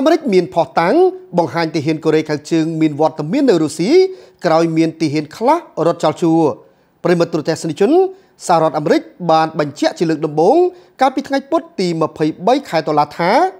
អាមេរិកមានផោះតាំងបង្ហាញទាហានកូរ៉េខាងជើងមានវត្តមាននៅរុស្ស៊ីក្រោយមានទាហានខ្លះរត់ចោលជួរប្រិមត្តទូទេសនិជនសហរដ្ឋអាមេរិកបាន បញ្ជាក់ជាលើកដំបូងកាលពីថ្ងៃពុធទី23ខែតុលាថា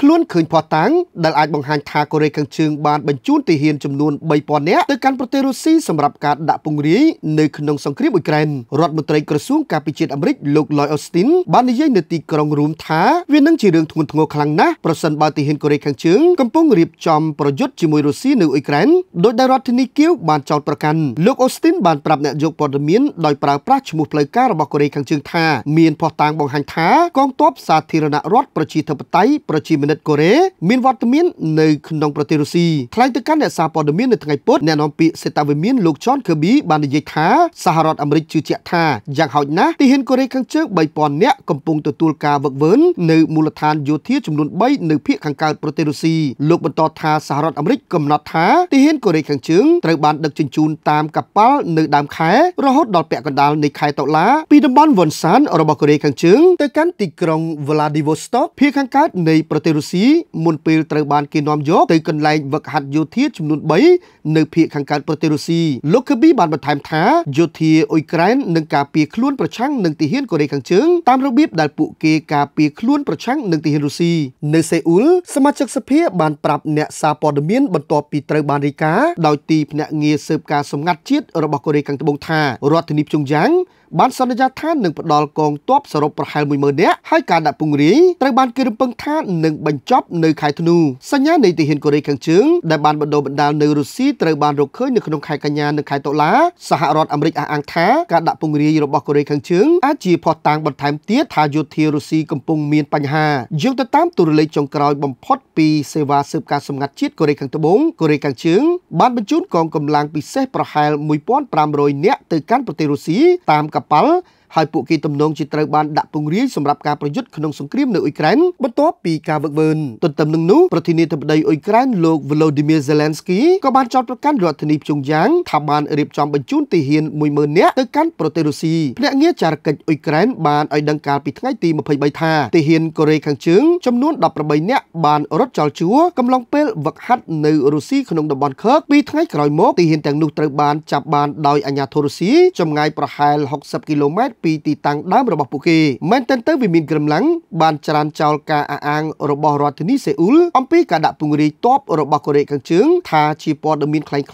ខ្លួនឃើញភ័ស្តុតាងដែលអាចបង្ហាញថាកូរ៉េខាងជើងបានបញ្ជូនទាហានចំនួន3000នាក់ទៅកាន់ប្រទេសរុស្ស៊ីសម្រាប់ការដាក់ពង្រាយនៅក្នុងសង្គ្រាមអ៊ុយក្រែនរដ្ឋមន្ត្រីក្រសួងការពិជាតិអាមេរិកលោក Lloyd Austin បាននិយាយនៅទីក្រុងរូមថាវានឹងជារឿងធ្ងន់ធ្ងរខ្លាំងណាស់ប្រសិនបើទាហានកូរ៉េខាងជើងកំពុងរៀបចំប្រយុទ្ធជាមួយរុស្ស៊ីនៅអ៊ុយក្រែនដោយដែលរដ្ឋធានីគៀវបានចោទប្រកាន់លោក Austin បានប្រាប់អ្នកយកព័ត៌មានដោយប្រើប្រាស់ឈ្មោះផ្លូវការរបស់កូរ៉េខាងជើងថាមានភ័ស្តុតាងបង្ហាញថាកងទ័ពសាធារណរដ្ឋប្រជាធិបតេយ្យប្រជាមាណិតកូរ៉េមានវត្តមាននៅក្នុងប្រទេសរុស្ស៊ីថ្លែងទៅកាន់អ្នកសារព័ត៌មាននៅថ្ងៃពុធអ្នកនាំពាក្យសេតាវិមានលោក John Kirby បាននិយាយថាសហរដ្ឋអាមេរិកជឿជាក់ថាយ៉ាងហោចណាស់ទីហ៊ានកូរ៉េខាងជើង3000នាក់កំពុងទទួលការវឹកវើនៅមូលដ្ឋានយោធាចំនួន3នៅភូមិខាងកើតប្រទេសរុស្ស៊ីលោកបន្តថាសហរដ្ឋអាមេរិកកំណត់ថាទីហ៊ានកូរ៉េខាងជើងត្រូវបានដឹកជញ្ជូនតាមកាប៉ាល់នៅដើមខែរហូតដល់ពាក់កណ្ដាលនៃខែតុលាពីតំបន់វ៉ុនសានរបស់កូរ៉េខាងជើងទៅកាន់ទីក្រុង Vladivostok ភូមិខាងកើតនៃប្រទេសរុស្ស៊ីមុនពេលត្រូវបានគេនាំយកទៅកន្លែងវឹកហាត់យោធាចំនួន3នៅភូមិខាងកើតប្រទេសរុស្ស៊ីលោកខេប៊ីបានបន្ថែមថាយោធាអ៊ុយក្រែននឹងការពារខ្លួនប្រឆាំងនឹងទាហានកូរ៉េខាងជើងតាមរបៀបដែលពួកគេការពារខ្លួនប្រឆាំងនឹងទាហានរុស្ស៊ីនៅសេអ៊ូលសមាជិកសភាបានប្រាប់អ្នកសារព័ត៌មានបន្ទាប់ពីត្រូវបានរាយការណ៍ដោយទីភ្នាក់ងារស៊ើបការសម្ងាត់ជាតិរបស់កូរ៉េខាងត្បូងថារដ្ឋធានីភ្ជុងយ៉ាងបានសន្យាថានឹងផ្ដល់កងទ័ពសរុបប្រហែល10000នាក់ហើយការដាក់ពង្រាយត្រូវបានគេរំពឹងថានឹងបញ្ចប់នៅខែធ្នូសញ្ញានៃទីហ៊ានកូរ៉េខាងជើងដែលបានបណ្ដុះបណ្ដាលនៅរុស្ស៊ីត្រូវបានរកឃើញនៅក្នុងខែកញ្ញានិងខែតុលាសហរដ្ឋអាមេរិកអះអាងថាការដាក់ពង្រាយរបស់កូរ៉េខាងជើងអាចជាភស្តុតាងបន្ថែមទៀតថាយោធារុស្ស៊ីកំពុងមានបញ្ហាយោងទៅតាមទូរលេខចុងក្រោយបំផុតពីសេវាស៊ើបការសម្ងាត់ជាតិកូរ៉េខាងត្បូងកូរ៉េខាងជើងបានបញ្ជូនកងកម្លាំងពិសេសប្រហែល1500នាក់ទៅកាន់ប្រទេសរុស្ស៊ីតាមក kapal ហើយពួកគេទំនងជាត្រូវបានដាក់ពង្រាយសម្រាប់ការប្រយុទ្ធក្នុងសង្គ្រាមនៅអ៊ុយក្រែនបន្ទាប់ពីការវឹកវើទន្ទឹមនឹងនោះប្រធានាធិបតីអ៊ុយក្រែនលោក Volodymyr Zelensky ក៏បានចោទប្រកាន់រដ្ឋធានីភ្យុងយ៉ាង ថាបានរៀបចំបញ្ជូនទាហាន10000នាក់ទៅកាន់ប្រទេសរុស្ស៊ីភ្នាក់ងារចារកិច្ចអ៊ុយក្រែនបានឲ្យដឹងកាលពីថ្ងៃទី23ថាទាហានកូរ៉េខាងជើងចំនួន18នាក់បាន រត់ចោលជួរកំឡុងពេលវឹកហាត់នៅរុស្ស៊ីក្នុងតំបន់ខឺកពីថ្ងៃក្រោយមកទាហានទាំងនោះត្រូវបានចាប់បានដោយអាជ្ញាធររុស្ស៊ីចម្ងាយប្រហែល60គីឡូម៉ែត្រពីទីតាំងដើមរបស់ពួកគេមែនទែនទៅវាមានក្រំឡាំងបានចរានចោលការអះអាងរបស់រដ្ឋធានីសេអ៊ូលអំពីការដាក់ពង្រាយទ័ពរបស់កូរ៉េខាងជើងថាជាព័ត៌មានคล้าย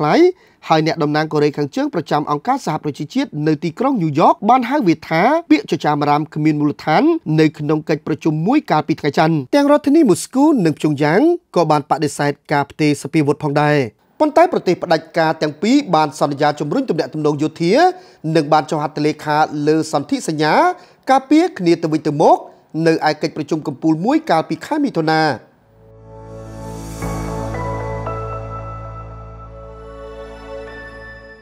ៗហើយអ្នកតំណាងកូរ៉េខាងជើងប្រចាំអង្គការសហប្រជាជាតិនៅទីក្រុងញូវយ៉កបានហៅវាថាពាក្យចចាមរាមគ្មានមូលដ្ឋាននៅក្នុងកិច្ចប្រជុំមួយកាលពីថ្ងៃច័ន្ទទាំងរដ្ឋធានីមូស្គូនិងភ្យុងយ៉ាងក៏បានបដិសេធការផ្ទេរសពាវុធផងដែរប៉ុន្តែប្រទេសផ្ដាច់ការទាំងពីរបានសន្យាជំរុញទំនាក់ទំនងយោធានិងបានចុះហត្ថលេខាលើសន្ធិសញ្ញាការពារគ្នាទៅវិញទៅមក នៅឯកិច្ចប្រជុំកំពូលមួយកាលពីខែមិថុនា។